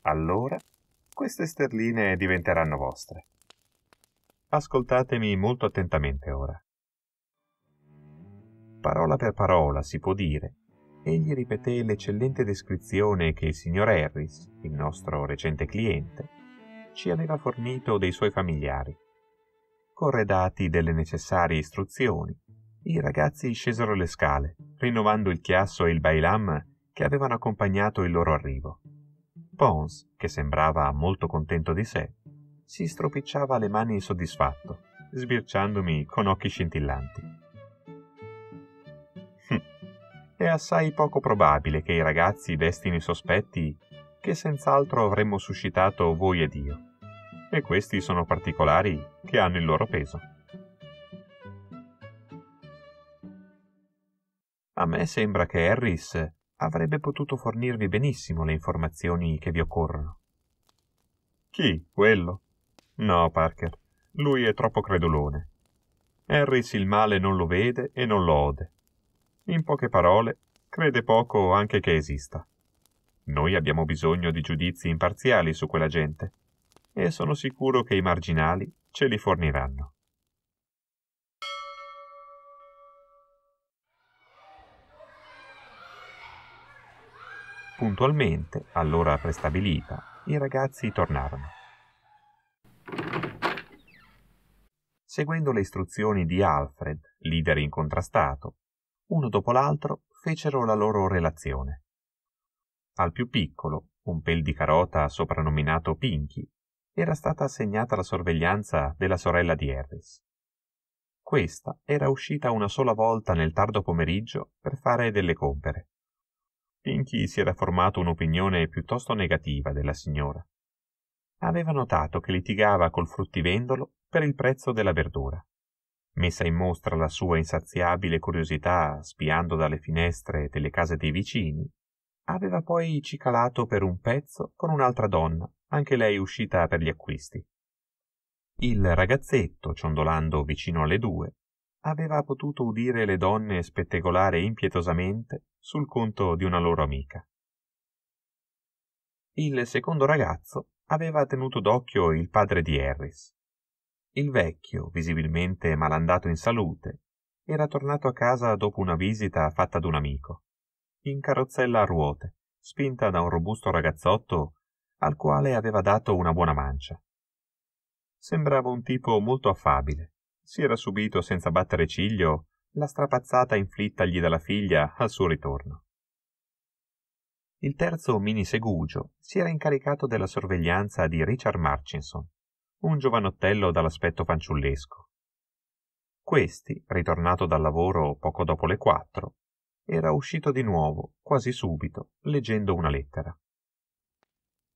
Allora queste sterline diventeranno vostre. Ascoltatemi molto attentamente ora. Parola per parola si può dire, egli ripeté l'eccellente descrizione che il signor Harris, il nostro recente cliente, ci aveva fornito dei suoi familiari. Corredati delle necessarie istruzioni, i ragazzi scesero le scale, rinnovando il chiasso e il bailam che avevano accompagnato il loro arrivo. Pons, che sembrava molto contento di sé, si stropicciava le mani soddisfatto, sbirciandomi con occhi scintillanti. Hm, è assai poco probabile che i ragazzi destino i sospetti che senz'altro avremmo suscitato voi ed io. E questi sono particolari che hanno il loro peso. A me sembra che Harris avrebbe potuto fornirvi benissimo le informazioni che vi occorrono. Chi? Quello? No, Parker, lui è troppo credulone. Harris il male non lo vede e non lo ode. In poche parole, crede poco anche che esista. Noi abbiamo bisogno di giudizi imparziali su quella gente e sono sicuro che i marginali ce li forniranno. Puntualmente, all'ora prestabilita, i ragazzi tornarono. Seguendo le istruzioni di Alfred, leader incontrastato, uno dopo l'altro fecero la loro relazione. Al più piccolo, un pel di carota soprannominato Pinky, era stata assegnata la sorveglianza della sorella di Harris. Questa era uscita una sola volta nel tardo pomeriggio per fare delle compere. Pinky si era formato un'opinione piuttosto negativa della signora. Aveva notato che litigava col fruttivendolo per il prezzo della verdura. Messa in mostra la sua insaziabile curiosità spiando dalle finestre delle case dei vicini, aveva poi cicalato per un pezzo con un'altra donna, anche lei uscita per gli acquisti. Il ragazzetto, ciondolando vicino alle due, aveva potuto udire le donne spettegolare impietosamente sul conto di una loro amica. Il secondo ragazzo aveva tenuto d'occhio il padre di Harris. Il vecchio, visibilmente malandato in salute, era tornato a casa dopo una visita fatta ad un amico, in carrozzella a ruote, spinta da un robusto ragazzotto al quale aveva dato una buona mancia. Sembrava un tipo molto affabile, si era subito senza battere ciglio la strapazzata inflittagli dalla figlia al suo ritorno. Il terzo mini segugio si era incaricato della sorveglianza di Richard Marchinson, un giovanottello dall'aspetto fanciullesco. Questi, ritornato dal lavoro poco dopo le quattro, era uscito di nuovo, quasi subito, leggendo una lettera.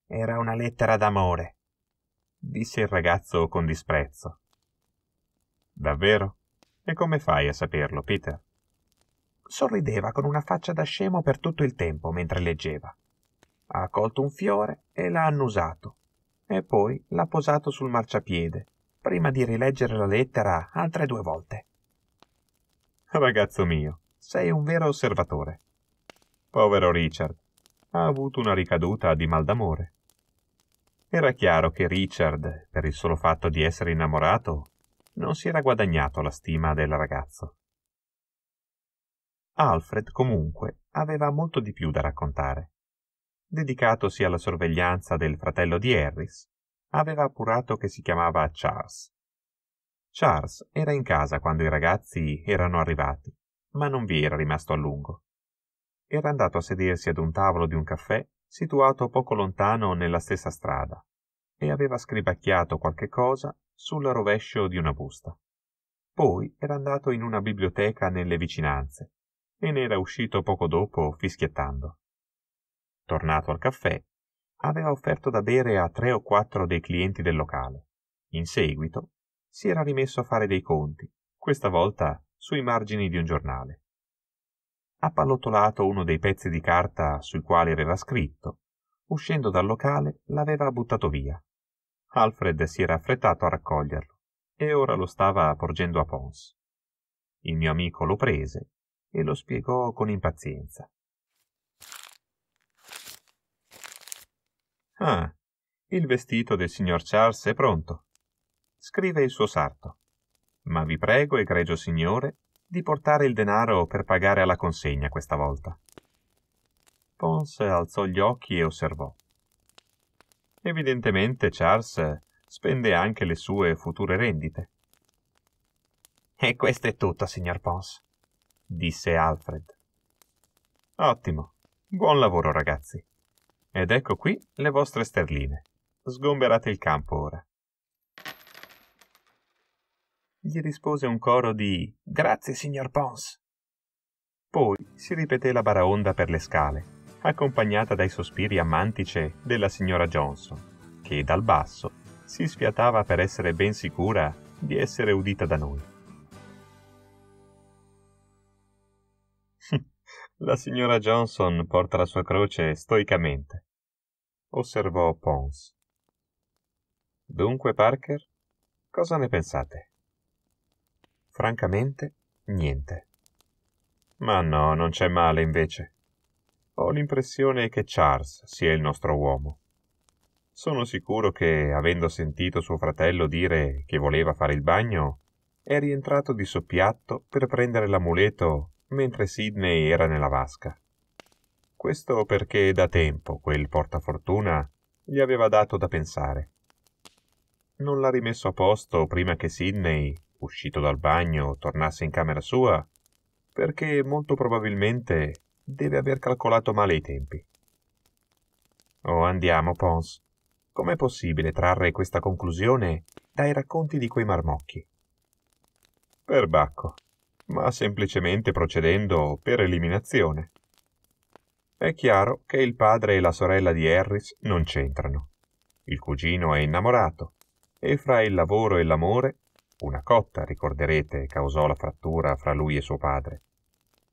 Era una lettera d'amore, disse il ragazzo con disprezzo. Davvero? E come fai a saperlo, Peter? Sorrideva con una faccia da scemo per tutto il tempo mentre leggeva. Ha colto un fiore e l'ha annusato, e poi l'ha posato sul marciapiede, prima di rileggere la lettera altre due volte. Ragazzo mio, sei un vero osservatore. Povero Richard, ha avuto una ricaduta di mal d'amore. Era chiaro che Richard, per il solo fatto di essere innamorato, non si era guadagnato la stima del ragazzo. Alfred comunque aveva molto di più da raccontare. Dedicatosi alla sorveglianza del fratello di Harris, aveva appurato che si chiamava Charles. Charles era in casa quando i ragazzi erano arrivati, ma non vi era rimasto a lungo. Era andato a sedersi ad un tavolo di un caffè situato poco lontano nella stessa strada e aveva scribacchiato qualche cosa sul rovescio di una busta. Poi era andato in una biblioteca nelle vicinanze e ne era uscito poco dopo fischiettando. Tornato al caffè, aveva offerto da bere a tre o quattro dei clienti del locale. In seguito si era rimesso a fare dei conti, questa volta sui margini di un giornale. Ha pallottolato uno dei pezzi di carta sui quali aveva scritto, uscendo dal locale l'aveva buttato via Alfred si era affrettato a raccoglierlo e ora lo stava porgendo a Pons. Il mio amico lo prese e lo spiegò con impazienza. Ah, il vestito del signor Charles è pronto. Scrive il suo sarto. Ma vi prego, egregio signore, di portare il denaro per pagare alla consegna questa volta. Pons alzò gli occhi e osservò. Evidentemente Charles spende anche le sue future rendite. E questo è tutto, signor Pons, disse Alfred. Ottimo. Buon lavoro, ragazzi. Ed ecco qui le vostre sterline. Sgomberate il campo ora. Gli rispose un coro di Grazie, signor Pons. Poi si ripeté la baraonda per le scale accompagnata dai sospiri a mantice della signora Johnson, che dal basso si sfiatava per essere ben sicura di essere udita da noi. la signora Johnson porta la sua croce stoicamente, osservò Pons. Dunque, Parker, cosa ne pensate? Francamente, niente. Ma no, non c'è male invece. Ho l'impressione che Charles sia il nostro uomo. Sono sicuro che, avendo sentito suo fratello dire che voleva fare il bagno, è rientrato di soppiatto per prendere l'amuleto mentre Sidney era nella vasca. Questo perché da tempo quel portafortuna gli aveva dato da pensare. Non l'ha rimesso a posto prima che Sidney, uscito dal bagno, tornasse in camera sua, perché molto probabilmente Deve aver calcolato male i tempi. Oh, andiamo, Pons. Com'è possibile trarre questa conclusione dai racconti di quei marmocchi? Perbacco, ma semplicemente procedendo per eliminazione. È chiaro che il padre e la sorella di Harris non c'entrano. Il cugino è innamorato e fra il lavoro e l'amore, una cotta, ricorderete, causò la frattura fra lui e suo padre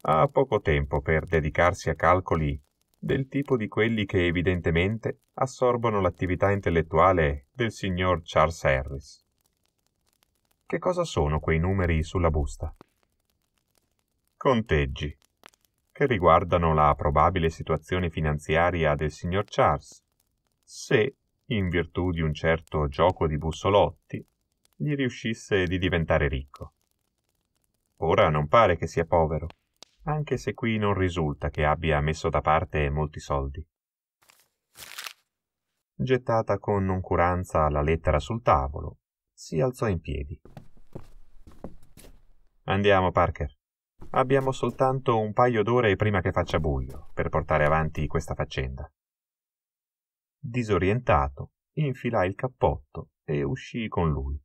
ha poco tempo per dedicarsi a calcoli del tipo di quelli che evidentemente assorbono l'attività intellettuale del signor Charles Harris. Che cosa sono quei numeri sulla busta? Conteggi, che riguardano la probabile situazione finanziaria del signor Charles, se, in virtù di un certo gioco di bussolotti, gli riuscisse di diventare ricco. Ora non pare che sia povero anche se qui non risulta che abbia messo da parte molti soldi. Gettata con noncuranza la lettera sul tavolo, si alzò in piedi. Andiamo, Parker. Abbiamo soltanto un paio d'ore prima che faccia buio per portare avanti questa faccenda. Disorientato, infilai il cappotto e uscii con lui.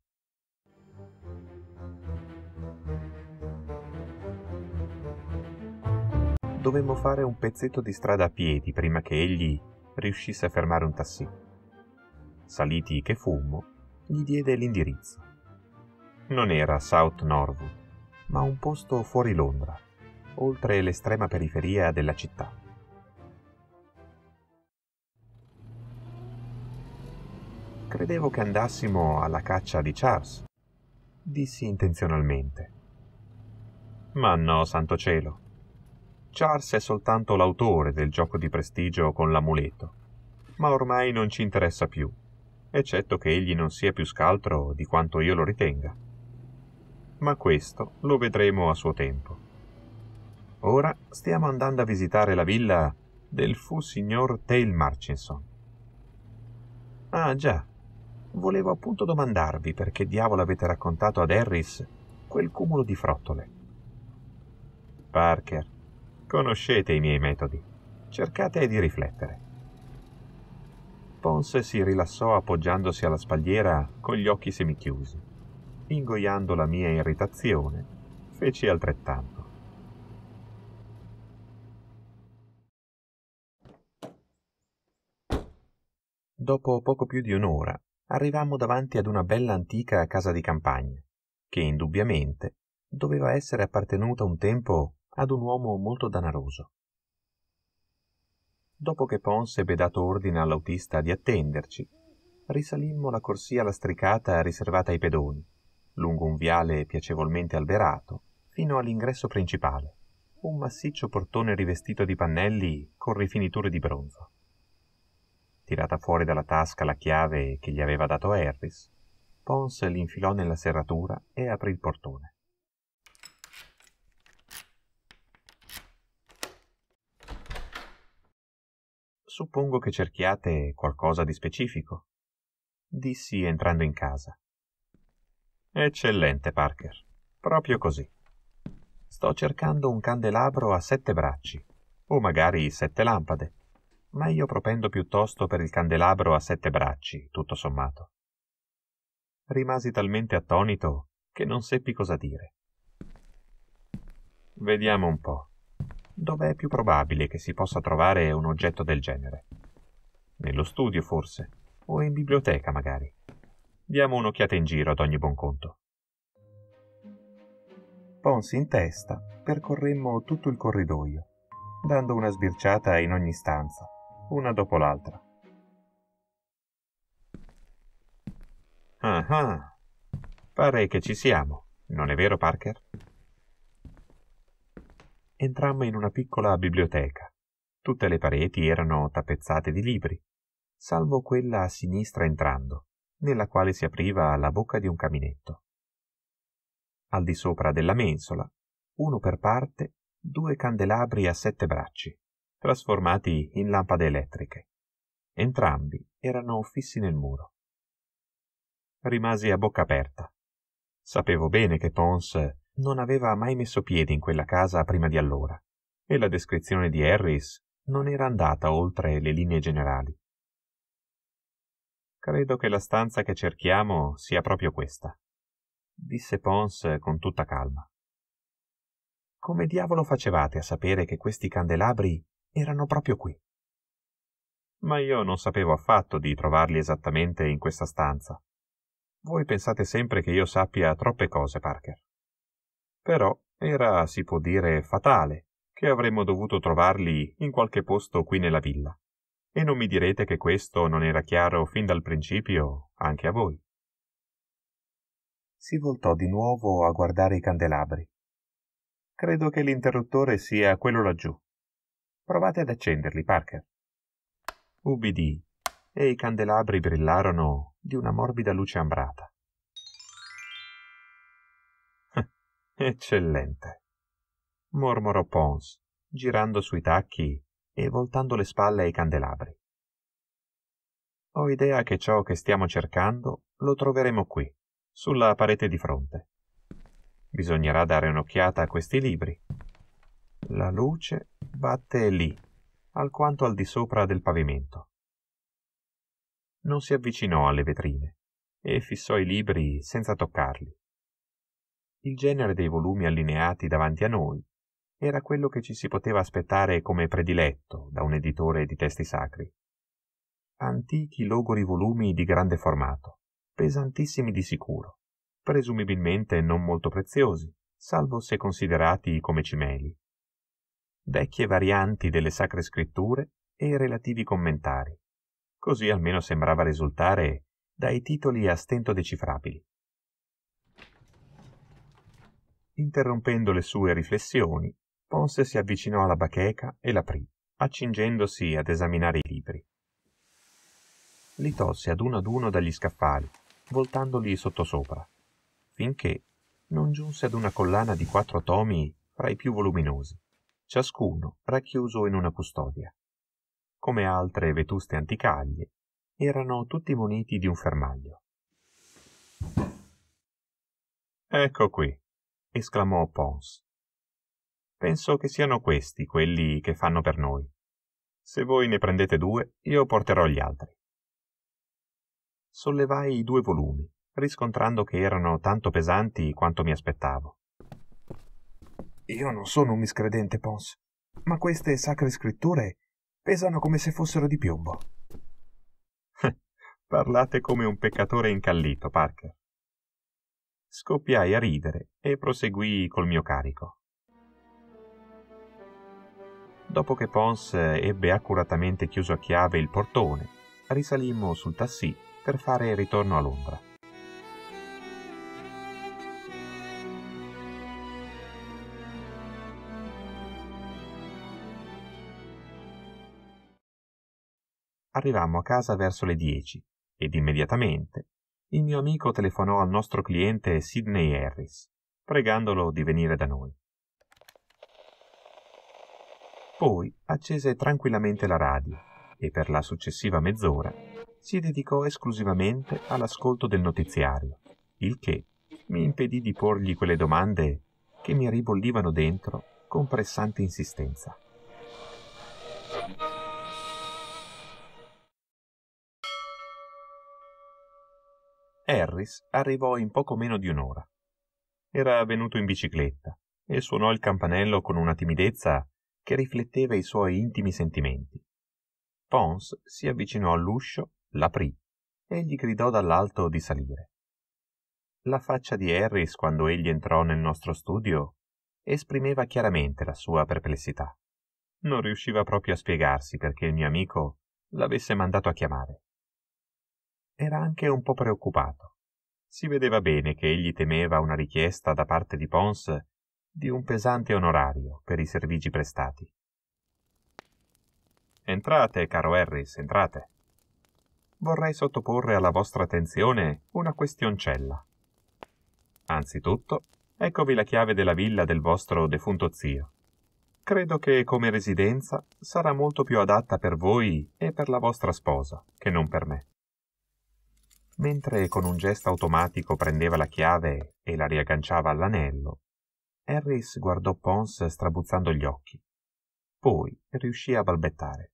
Dovemmo fare un pezzetto di strada a piedi prima che egli riuscisse a fermare un tassì. Saliti che fummo, gli diede l'indirizzo. Non era South Norwood, ma un posto fuori Londra, oltre l'estrema periferia della città. Credevo che andassimo alla caccia di Charles, dissi intenzionalmente. Ma no, santo cielo, Charles è soltanto l'autore del gioco di prestigio con l'amuleto, ma ormai non ci interessa più, eccetto che egli non sia più scaltro di quanto io lo ritenga. Ma questo lo vedremo a suo tempo. Ora stiamo andando a visitare la villa del fu signor Tail Marchinson. Ah già, volevo appunto domandarvi perché diavolo avete raccontato ad Harris quel cumulo di frottole. Parker, Conoscete i miei metodi. Cercate di riflettere. Ponce si rilassò appoggiandosi alla spalliera con gli occhi semichiusi. Ingoiando la mia irritazione, feci altrettanto. Dopo poco più di un'ora arrivammo davanti ad una bella antica casa di campagna, che indubbiamente doveva essere appartenuta un tempo ad un uomo molto danaroso. Dopo che Pons ebbe dato ordine all'autista di attenderci, risalimmo la corsia lastricata riservata ai pedoni, lungo un viale piacevolmente alberato, fino all'ingresso principale, un massiccio portone rivestito di pannelli con rifiniture di bronzo. Tirata fuori dalla tasca la chiave che gli aveva dato Harris, Pons l'infilò nella serratura e aprì il portone. suppongo che cerchiate qualcosa di specifico, dissi entrando in casa. Eccellente, Parker. Proprio così. Sto cercando un candelabro a sette bracci, o magari sette lampade, ma io propendo piuttosto per il candelabro a sette bracci, tutto sommato. Rimasi talmente attonito che non seppi cosa dire. Vediamo un po' dove è più probabile che si possa trovare un oggetto del genere. Nello studio, forse, o in biblioteca, magari. Diamo un'occhiata in giro ad ogni buon conto. Ponsi in testa, percorremmo tutto il corridoio, dando una sbirciata in ogni stanza, una dopo l'altra. Ah ah, pare che ci siamo, non è vero Parker? entrammo in una piccola biblioteca. Tutte le pareti erano tappezzate di libri, salvo quella a sinistra entrando, nella quale si apriva la bocca di un caminetto. Al di sopra della mensola, uno per parte, due candelabri a sette bracci, trasformati in lampade elettriche. Entrambi erano fissi nel muro. Rimasi a bocca aperta. Sapevo bene che Pons non aveva mai messo piede in quella casa prima di allora e la descrizione di Harris non era andata oltre le linee generali. Credo che la stanza che cerchiamo sia proprio questa, disse Pons con tutta calma. Come diavolo facevate a sapere che questi candelabri erano proprio qui? Ma io non sapevo affatto di trovarli esattamente in questa stanza. Voi pensate sempre che io sappia troppe cose, Parker però era si può dire fatale che avremmo dovuto trovarli in qualche posto qui nella villa e non mi direte che questo non era chiaro fin dal principio anche a voi si voltò di nuovo a guardare i candelabri credo che l'interruttore sia quello laggiù provate ad accenderli parker Ubbidì, e i candelabri brillarono di una morbida luce ambrata eccellente mormorò pons girando sui tacchi e voltando le spalle ai candelabri ho idea che ciò che stiamo cercando lo troveremo qui sulla parete di fronte bisognerà dare un'occhiata a questi libri la luce batte lì alquanto al di sopra del pavimento non si avvicinò alle vetrine e fissò i libri senza toccarli il genere dei volumi allineati davanti a noi era quello che ci si poteva aspettare come prediletto da un editore di testi sacri. Antichi logori volumi di grande formato, pesantissimi di sicuro, presumibilmente non molto preziosi, salvo se considerati come cimeli. Vecchie varianti delle sacre scritture e relativi commentari. Così almeno sembrava risultare dai titoli a stento decifrabili interrompendo le sue riflessioni ponse si avvicinò alla bacheca e l'aprì accingendosi ad esaminare i libri li tolse ad uno ad uno dagli scaffali voltandoli sottosopra finché non giunse ad una collana di quattro tomi fra i più voluminosi ciascuno racchiuso in una custodia come altre vetuste anticaglie erano tutti muniti di un fermaglio ecco qui esclamò pons penso che siano questi quelli che fanno per noi se voi ne prendete due io porterò gli altri sollevai i due volumi riscontrando che erano tanto pesanti quanto mi aspettavo io non sono un miscredente pons ma queste sacre scritture pesano come se fossero di piombo parlate come un peccatore incallito parker scoppiai a ridere e proseguii col mio carico. Dopo che Pons ebbe accuratamente chiuso a chiave il portone, risalimmo sul tassì per fare il ritorno a Londra. Arrivammo a casa verso le 10 ed immediatamente il mio amico telefonò al nostro cliente Sidney Harris, pregandolo di venire da noi. Poi accese tranquillamente la radio e per la successiva mezz'ora si dedicò esclusivamente all'ascolto del notiziario, il che mi impedì di porgli quelle domande che mi ribollivano dentro con pressante insistenza. Harris arrivò in poco meno di un'ora. Era venuto in bicicletta e suonò il campanello con una timidezza che rifletteva i suoi intimi sentimenti. Pons si avvicinò all'uscio, l'aprì e gli gridò dall'alto di salire. La faccia di Harris quando egli entrò nel nostro studio esprimeva chiaramente la sua perplessità. Non riusciva proprio a spiegarsi perché il mio amico l'avesse mandato a chiamare era anche un po preoccupato. Si vedeva bene che egli temeva una richiesta da parte di Pons di un pesante onorario per i servigi prestati. Entrate, caro Harris, entrate. Vorrei sottoporre alla vostra attenzione una questioncella. Anzitutto, eccovi la chiave della villa del vostro defunto zio. Credo che come residenza sarà molto più adatta per voi e per la vostra sposa che non per me. Mentre con un gesto automatico prendeva la chiave e la riagganciava all'anello, Harris guardò Pons strabuzzando gli occhi. Poi riuscì a balbettare.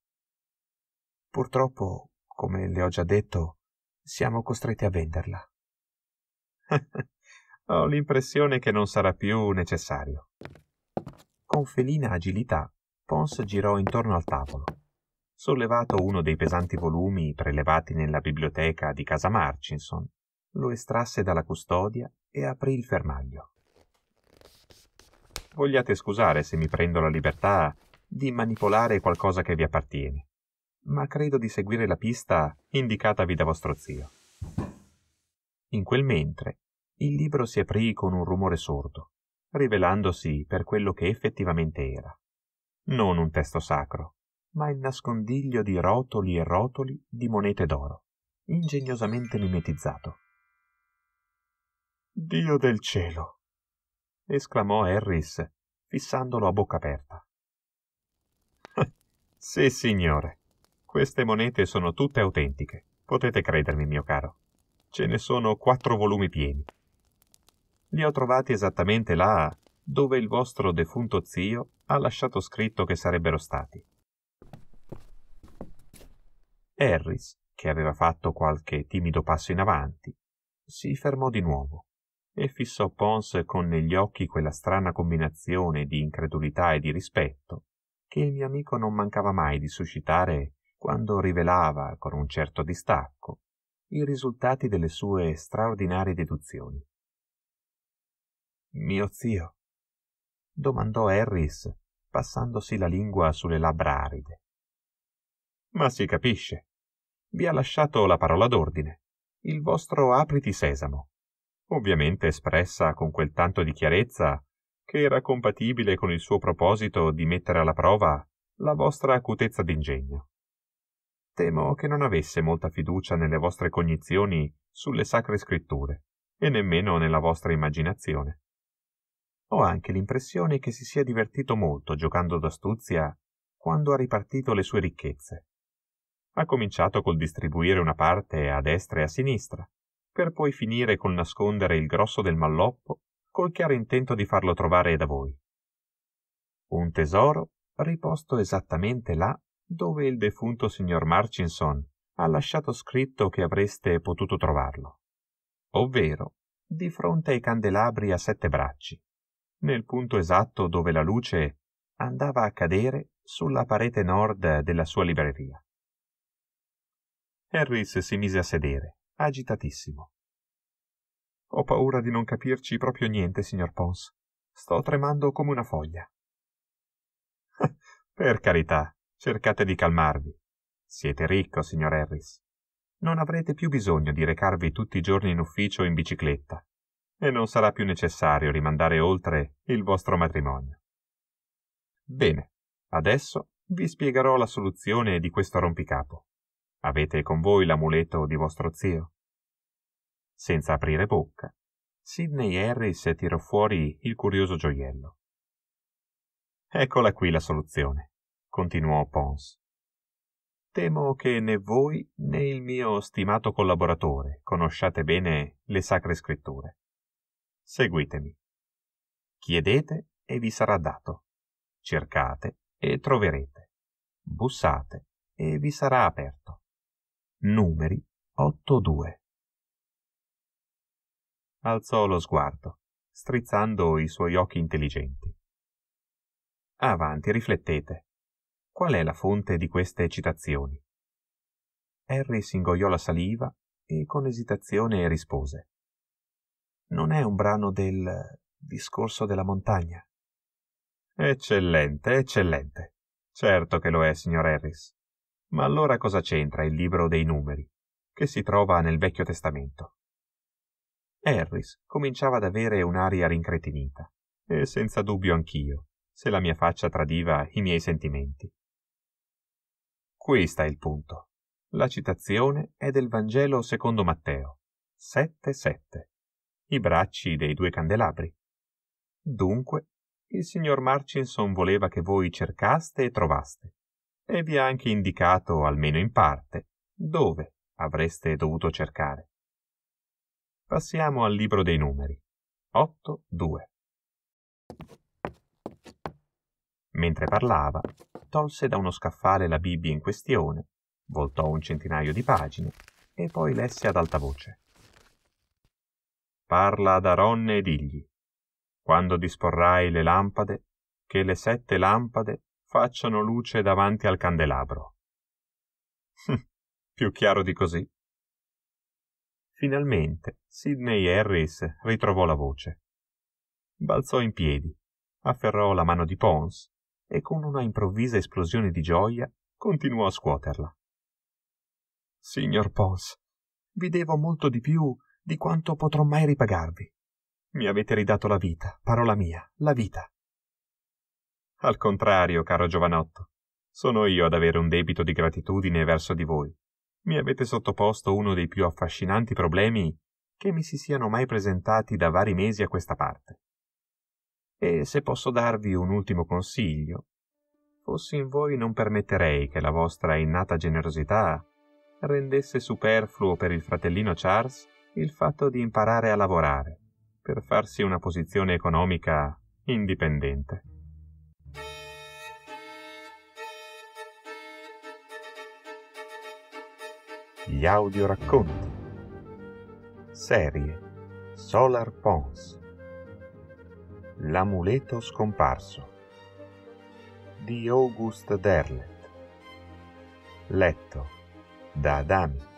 Purtroppo, come le ho già detto, siamo costretti a venderla. ho l'impressione che non sarà più necessario. Con felina agilità, Pons girò intorno al tavolo sollevato uno dei pesanti volumi prelevati nella biblioteca di casa Marchinson, lo estrasse dalla custodia e aprì il fermaglio. Vogliate scusare se mi prendo la libertà di manipolare qualcosa che vi appartiene, ma credo di seguire la pista indicatavi da vostro zio. In quel mentre, il libro si aprì con un rumore sordo, rivelandosi per quello che effettivamente era. Non un testo sacro, ma il nascondiglio di rotoli e rotoli di monete d'oro, ingegnosamente mimetizzato. Dio del cielo! esclamò Harris, fissandolo a bocca aperta. sì, signore. Queste monete sono tutte autentiche. Potete credermi, mio caro. Ce ne sono quattro volumi pieni. Li ho trovati esattamente là dove il vostro defunto zio ha lasciato scritto che sarebbero stati. Harris, che aveva fatto qualche timido passo in avanti, si fermò di nuovo e fissò Pons con negli occhi quella strana combinazione di incredulità e di rispetto che il mio amico non mancava mai di suscitare quando rivelava con un certo distacco i risultati delle sue straordinarie deduzioni. Mio zio? domandò Harris, passandosi la lingua sulle labbra aride. Ma si capisce. Vi ha lasciato la parola d'ordine, il vostro apriti sesamo, ovviamente espressa con quel tanto di chiarezza che era compatibile con il suo proposito di mettere alla prova la vostra acutezza d'ingegno. Temo che non avesse molta fiducia nelle vostre cognizioni sulle sacre scritture e nemmeno nella vostra immaginazione. Ho anche l'impressione che si sia divertito molto giocando d'astuzia quando ha ripartito le sue ricchezze, ha cominciato col distribuire una parte a destra e a sinistra, per poi finire col nascondere il grosso del malloppo col chiaro intento di farlo trovare da voi. Un tesoro riposto esattamente là dove il defunto signor Marcinson ha lasciato scritto che avreste potuto trovarlo, ovvero di fronte ai candelabri a sette bracci, nel punto esatto dove la luce andava a cadere sulla parete nord della sua libreria. Harris si mise a sedere, agitatissimo. Ho paura di non capirci proprio niente, signor Pons. Sto tremando come una foglia. per carità, cercate di calmarvi. Siete ricco, signor Harris. Non avrete più bisogno di recarvi tutti i giorni in ufficio in bicicletta e non sarà più necessario rimandare oltre il vostro matrimonio. Bene, adesso vi spiegherò la soluzione di questo rompicapo. Avete con voi l'amuleto di vostro zio? Senza aprire bocca, Sidney Harris tirò fuori il curioso gioiello. Eccola qui la soluzione, continuò Pons. Temo che né voi né il mio stimato collaboratore conosciate bene le sacre scritture. Seguitemi. Chiedete e vi sarà dato. Cercate e troverete. Bussate e vi sarà aperto numeri 8-2. Alzò lo sguardo, strizzando i suoi occhi intelligenti. Avanti, riflettete. Qual è la fonte di queste citazioni? Harry s'ingoiò la saliva e con esitazione rispose. Non è un brano del discorso della montagna. Eccellente, eccellente. Certo che lo è, signor Harris. Ma allora cosa c'entra il libro dei numeri, che si trova nel Vecchio Testamento? Harris cominciava ad avere un'aria rincretinita, e senza dubbio anch'io, se la mia faccia tradiva i miei sentimenti. Questo è il punto. La citazione è del Vangelo secondo Matteo, 7.7, i bracci dei due candelabri. Dunque, il signor Marcinson voleva che voi cercaste e trovaste, e vi ha anche indicato, almeno in parte, dove avreste dovuto cercare. Passiamo al libro dei numeri. 8-2. Mentre parlava, tolse da uno scaffale la Bibbia in questione, voltò un centinaio di pagine e poi lesse ad alta voce. Parla ad Aronne e digli, quando disporrai le lampade, che le sette lampade facciano luce davanti al candelabro. Hm, più chiaro di così. Finalmente Sidney Harris ritrovò la voce. Balzò in piedi, afferrò la mano di Pons e con una improvvisa esplosione di gioia continuò a scuoterla. Signor Pons, vi devo molto di più di quanto potrò mai ripagarvi. Mi avete ridato la vita, parola mia, la vita. Al contrario, caro giovanotto, sono io ad avere un debito di gratitudine verso di voi. Mi avete sottoposto uno dei più affascinanti problemi che mi si siano mai presentati da vari mesi a questa parte. E se posso darvi un ultimo consiglio, fossi in voi non permetterei che la vostra innata generosità rendesse superfluo per il fratellino Charles il fatto di imparare a lavorare, per farsi una posizione economica indipendente. gli audio racconti, serie Solar Pons, L'amuleto scomparso di August Derlet, letto da Adami.